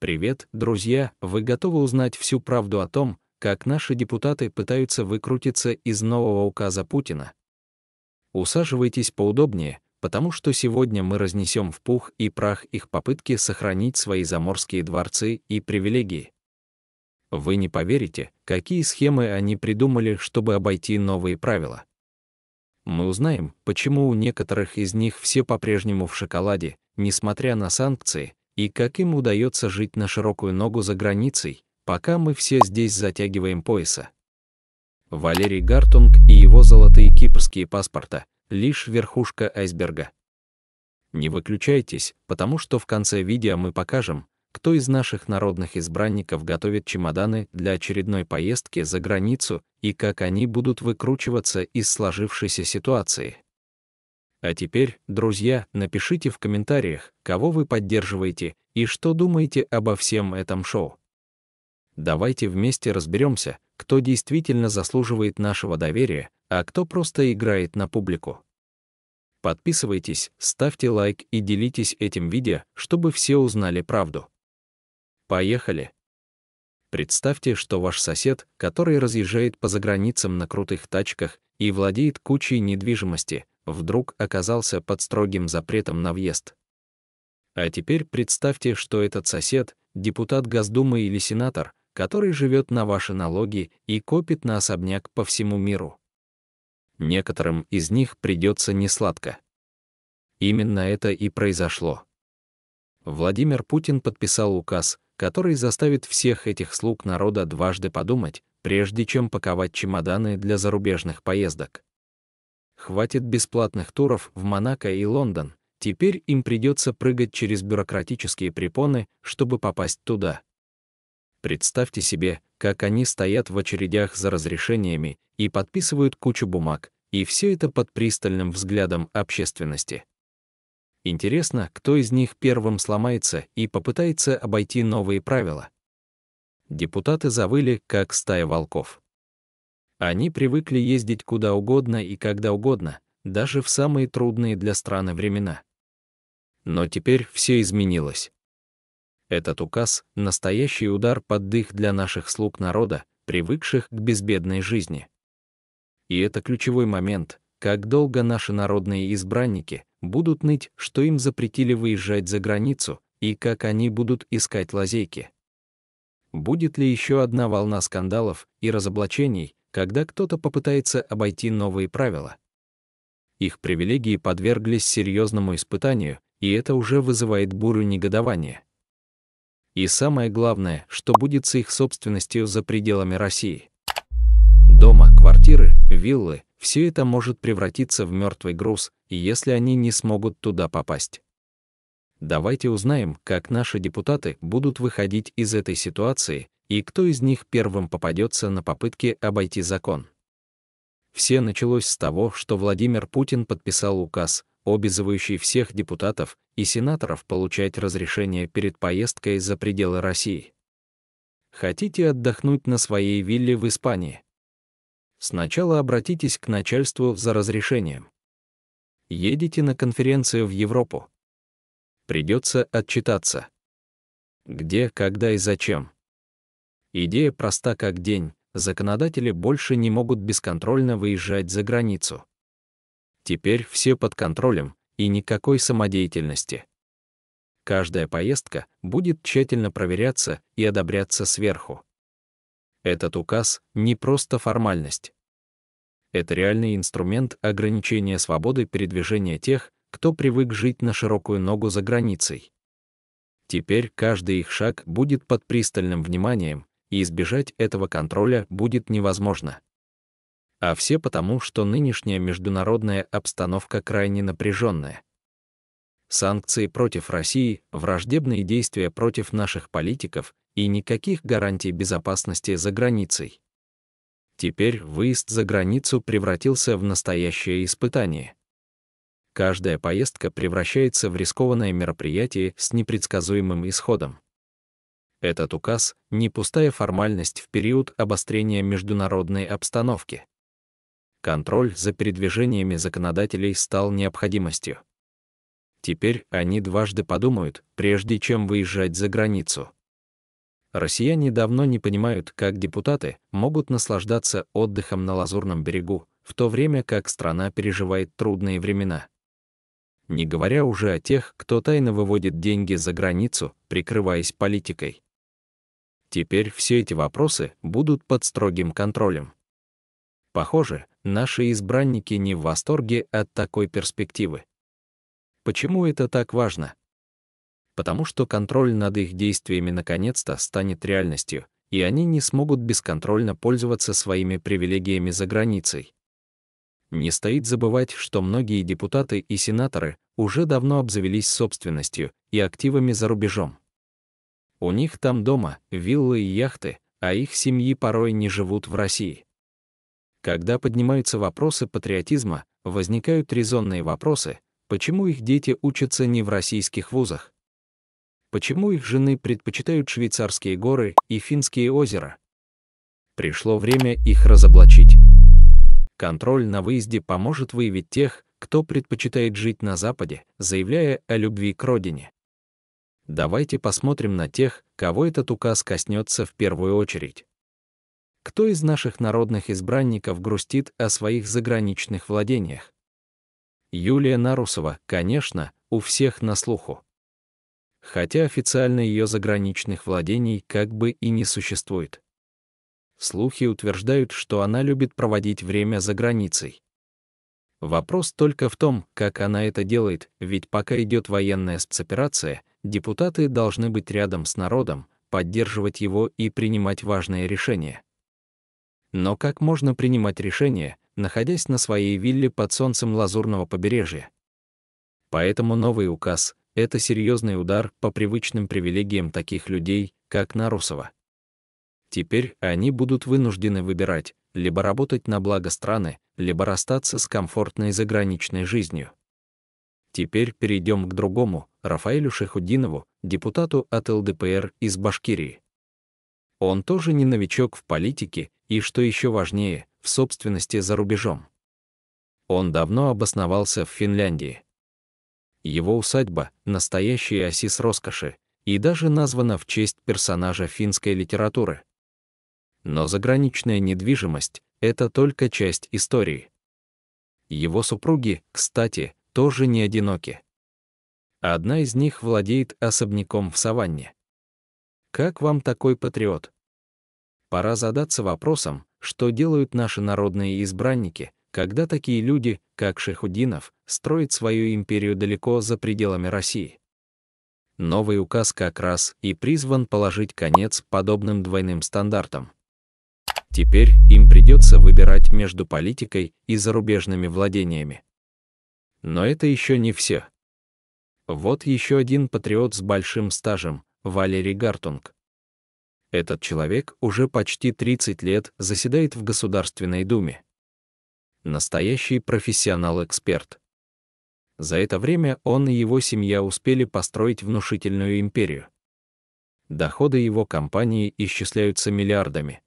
Привет, друзья! Вы готовы узнать всю правду о том, как наши депутаты пытаются выкрутиться из нового указа Путина? Усаживайтесь поудобнее, потому что сегодня мы разнесем в пух и прах их попытки сохранить свои заморские дворцы и привилегии. Вы не поверите, какие схемы они придумали, чтобы обойти новые правила. Мы узнаем, почему у некоторых из них все по-прежнему в шоколаде, несмотря на санкции, и как им удается жить на широкую ногу за границей, пока мы все здесь затягиваем пояса. Валерий Гартунг и его золотые кипрские паспорта — лишь верхушка айсберга. Не выключайтесь, потому что в конце видео мы покажем, кто из наших народных избранников готовит чемоданы для очередной поездки за границу и как они будут выкручиваться из сложившейся ситуации. А теперь, друзья, напишите в комментариях, кого вы поддерживаете и что думаете обо всем этом шоу. Давайте вместе разберемся, кто действительно заслуживает нашего доверия, а кто просто играет на публику. Подписывайтесь, ставьте лайк и делитесь этим видео, чтобы все узнали правду. Поехали! Представьте, что ваш сосед, который разъезжает по заграницам на крутых тачках и владеет кучей недвижимости, вдруг оказался под строгим запретом на въезд. А теперь представьте, что этот сосед — депутат Госдумы или сенатор, который живет на ваши налоги и копит на особняк по всему миру. Некоторым из них придется несладко. Именно это и произошло. Владимир Путин подписал указ, который заставит всех этих слуг народа дважды подумать, прежде чем паковать чемоданы для зарубежных поездок. Хватит бесплатных туров в Монако и Лондон. Теперь им придется прыгать через бюрократические препоны, чтобы попасть туда. Представьте себе, как они стоят в очередях за разрешениями и подписывают кучу бумаг, и все это под пристальным взглядом общественности. Интересно, кто из них первым сломается и попытается обойти новые правила. Депутаты завыли, как стая волков. Они привыкли ездить куда угодно и когда угодно, даже в самые трудные для страны времена. Но теперь все изменилось. Этот указ — настоящий удар под дых для наших слуг народа, привыкших к безбедной жизни. И это ключевой момент, как долго наши народные избранники будут ныть, что им запретили выезжать за границу, и как они будут искать лазейки. Будет ли еще одна волна скандалов и разоблачений, когда кто-то попытается обойти новые правила. Их привилегии подверглись серьезному испытанию, и это уже вызывает бурю негодования. И самое главное, что будет с их собственностью за пределами России. Дома, квартиры, виллы — все это может превратиться в мертвый груз, если они не смогут туда попасть. Давайте узнаем, как наши депутаты будут выходить из этой ситуации и кто из них первым попадется на попытки обойти закон. Все началось с того, что Владимир Путин подписал указ, обязывающий всех депутатов и сенаторов получать разрешение перед поездкой за пределы России. Хотите отдохнуть на своей вилле в Испании? Сначала обратитесь к начальству за разрешением. Едете на конференцию в Европу. Придется отчитаться. Где, когда и зачем? Идея проста как день, законодатели больше не могут бесконтрольно выезжать за границу. Теперь все под контролем и никакой самодеятельности. Каждая поездка будет тщательно проверяться и одобряться сверху. Этот указ не просто формальность. Это реальный инструмент ограничения свободы передвижения тех, кто привык жить на широкую ногу за границей. Теперь каждый их шаг будет под пристальным вниманием, и избежать этого контроля будет невозможно. А все потому, что нынешняя международная обстановка крайне напряженная. Санкции против России, враждебные действия против наших политиков и никаких гарантий безопасности за границей. Теперь выезд за границу превратился в настоящее испытание. Каждая поездка превращается в рискованное мероприятие с непредсказуемым исходом. Этот указ — не пустая формальность в период обострения международной обстановки. Контроль за передвижениями законодателей стал необходимостью. Теперь они дважды подумают, прежде чем выезжать за границу. Россияне давно не понимают, как депутаты могут наслаждаться отдыхом на Лазурном берегу, в то время как страна переживает трудные времена. Не говоря уже о тех, кто тайно выводит деньги за границу, прикрываясь политикой. Теперь все эти вопросы будут под строгим контролем. Похоже, наши избранники не в восторге от такой перспективы. Почему это так важно? Потому что контроль над их действиями наконец-то станет реальностью, и они не смогут бесконтрольно пользоваться своими привилегиями за границей. Не стоит забывать, что многие депутаты и сенаторы уже давно обзавелись собственностью и активами за рубежом. У них там дома, виллы и яхты, а их семьи порой не живут в России. Когда поднимаются вопросы патриотизма, возникают резонные вопросы, почему их дети учатся не в российских вузах? Почему их жены предпочитают швейцарские горы и финские озера? Пришло время их разоблачить. Контроль на выезде поможет выявить тех, кто предпочитает жить на Западе, заявляя о любви к родине. Давайте посмотрим на тех, кого этот указ коснется в первую очередь. Кто из наших народных избранников грустит о своих заграничных владениях? Юлия Нарусова, конечно, у всех на слуху. Хотя официально ее заграничных владений как бы и не существует. Слухи утверждают, что она любит проводить время за границей. Вопрос только в том, как она это делает, ведь пока идет военная спецоперация, Депутаты должны быть рядом с народом, поддерживать его и принимать важные решения. Но как можно принимать решения, находясь на своей вилле под солнцем лазурного побережья? Поэтому новый указ — это серьезный удар по привычным привилегиям таких людей, как Нарусова. Теперь они будут вынуждены выбирать, либо работать на благо страны, либо расстаться с комфортной заграничной жизнью. Теперь перейдем к другому, Рафаэлю Шехудинову, депутату от ЛДПР из Башкирии. Он тоже не новичок в политике и, что еще важнее, в собственности за рубежом. Он давно обосновался в Финляндии. Его усадьба — настоящий осис роскоши, и даже названа в честь персонажа финской литературы. Но заграничная недвижимость — это только часть истории. Его супруги, кстати, тоже не одиноки. Одна из них владеет особняком в саванне. Как вам такой патриот? Пора задаться вопросом, что делают наши народные избранники, когда такие люди, как Шехудинов, строят свою империю далеко за пределами России. Новый указ как раз и призван положить конец подобным двойным стандартам. Теперь им придется выбирать между политикой и зарубежными владениями. Но это еще не все. Вот еще один патриот с большим стажем, Валерий Гартунг. Этот человек уже почти 30 лет заседает в Государственной Думе. Настоящий профессионал-эксперт. За это время он и его семья успели построить внушительную империю. Доходы его компании исчисляются миллиардами.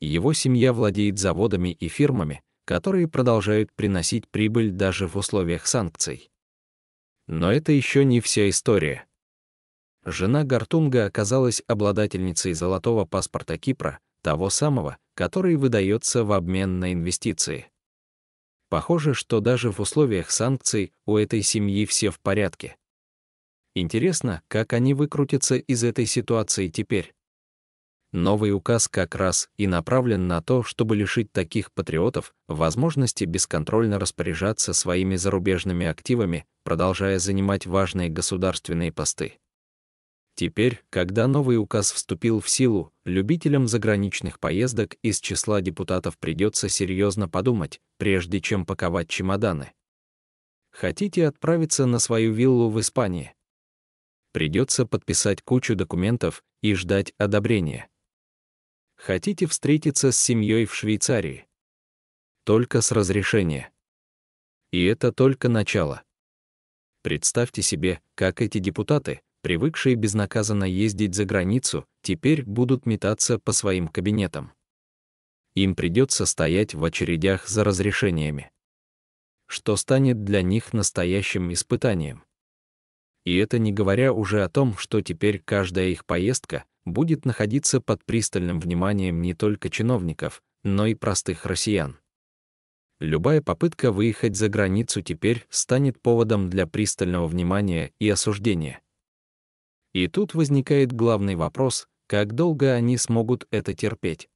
Его семья владеет заводами и фирмами, которые продолжают приносить прибыль даже в условиях санкций. Но это еще не вся история. Жена Гартунга оказалась обладательницей золотого паспорта Кипра, того самого, который выдается в обмен на инвестиции. Похоже, что даже в условиях санкций у этой семьи все в порядке. Интересно, как они выкрутятся из этой ситуации теперь. Новый указ как раз и направлен на то, чтобы лишить таких патриотов возможности бесконтрольно распоряжаться своими зарубежными активами, продолжая занимать важные государственные посты. Теперь, когда новый указ вступил в силу, любителям заграничных поездок из числа депутатов придется серьезно подумать, прежде чем паковать чемоданы. Хотите отправиться на свою виллу в Испании? Придется подписать кучу документов и ждать одобрения хотите встретиться с семьей в Швейцарии. Только с разрешения. И это только начало. Представьте себе, как эти депутаты, привыкшие безнаказанно ездить за границу, теперь будут метаться по своим кабинетам. Им придется стоять в очередях за разрешениями. Что станет для них настоящим испытанием. И это не говоря уже о том, что теперь каждая их поездка будет находиться под пристальным вниманием не только чиновников, но и простых россиян. Любая попытка выехать за границу теперь станет поводом для пристального внимания и осуждения. И тут возникает главный вопрос, как долго они смогут это терпеть.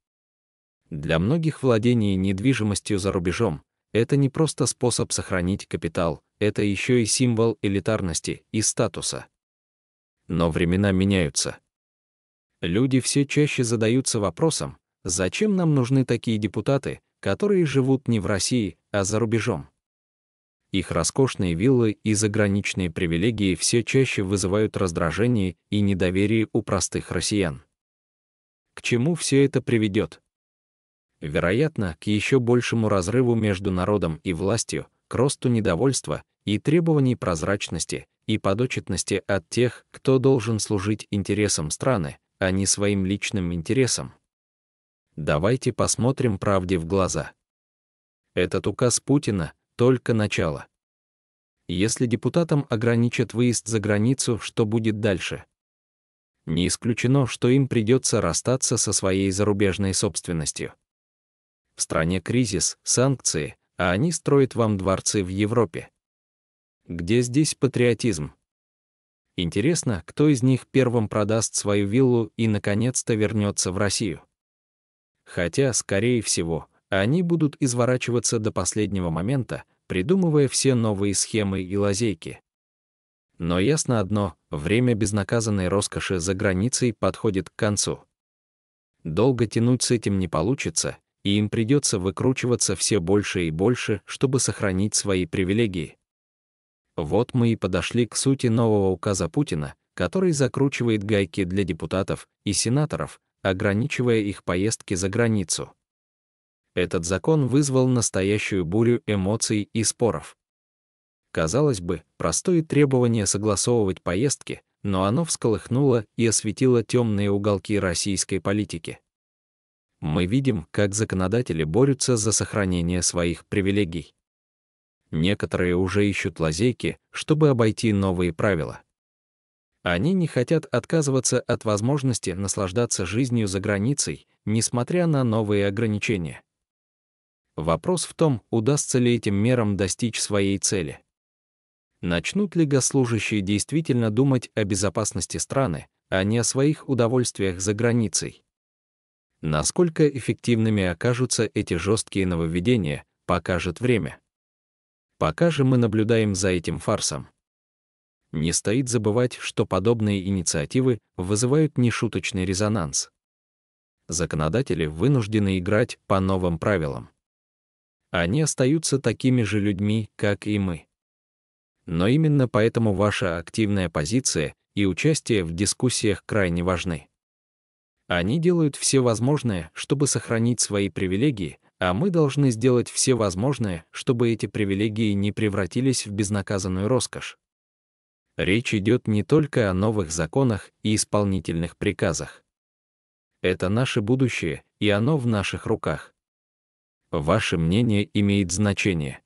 Для многих владение недвижимостью за рубежом — это не просто способ сохранить капитал, это еще и символ элитарности и статуса. Но времена меняются. Люди все чаще задаются вопросом, зачем нам нужны такие депутаты, которые живут не в России, а за рубежом. Их роскошные виллы и заграничные привилегии все чаще вызывают раздражение и недоверие у простых россиян. К чему все это приведет? Вероятно, к еще большему разрыву между народом и властью, к росту недовольства и требований прозрачности и подочетности от тех, кто должен служить интересам страны, а не своим личным интересам. Давайте посмотрим правде в глаза. Этот указ Путина — только начало. Если депутатам ограничат выезд за границу, что будет дальше? Не исключено, что им придется расстаться со своей зарубежной собственностью. В стране кризис, санкции, а они строят вам дворцы в Европе. Где здесь патриотизм? Интересно, кто из них первым продаст свою виллу и наконец-то вернется в Россию. Хотя, скорее всего, они будут изворачиваться до последнего момента, придумывая все новые схемы и лазейки. Но ясно одно, время безнаказанной роскоши за границей подходит к концу. Долго тянуть с этим не получится, и им придется выкручиваться все больше и больше, чтобы сохранить свои привилегии. Вот мы и подошли к сути нового указа Путина, который закручивает гайки для депутатов и сенаторов, ограничивая их поездки за границу. Этот закон вызвал настоящую бурю эмоций и споров. Казалось бы, простое требование согласовывать поездки, но оно всколыхнуло и осветило темные уголки российской политики. Мы видим, как законодатели борются за сохранение своих привилегий некоторые уже ищут лазейки, чтобы обойти новые правила. Они не хотят отказываться от возможности наслаждаться жизнью за границей, несмотря на новые ограничения. Вопрос в том, удастся ли этим мерам достичь своей цели. Начнут ли госслужащие действительно думать о безопасности страны, а не о своих удовольствиях за границей? Насколько эффективными окажутся эти жесткие нововведения, покажет время. Пока же мы наблюдаем за этим фарсом. Не стоит забывать, что подобные инициативы вызывают нешуточный резонанс. Законодатели вынуждены играть по новым правилам. Они остаются такими же людьми, как и мы. Но именно поэтому ваша активная позиция и участие в дискуссиях крайне важны. Они делают все возможное, чтобы сохранить свои привилегии, а мы должны сделать все возможное, чтобы эти привилегии не превратились в безнаказанную роскошь. Речь идет не только о новых законах и исполнительных приказах. Это наше будущее, и оно в наших руках. Ваше мнение имеет значение.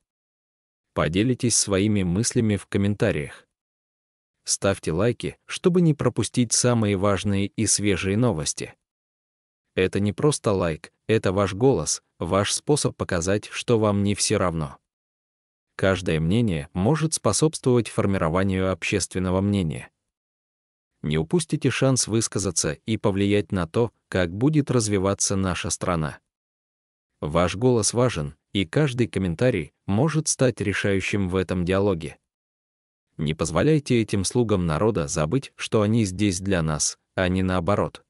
Поделитесь своими мыслями в комментариях. Ставьте лайки, чтобы не пропустить самые важные и свежие новости. Это не просто лайк, это ваш голос, ваш способ показать, что вам не все равно. Каждое мнение может способствовать формированию общественного мнения. Не упустите шанс высказаться и повлиять на то, как будет развиваться наша страна. Ваш голос важен, и каждый комментарий может стать решающим в этом диалоге. Не позволяйте этим слугам народа забыть, что они здесь для нас, а не наоборот.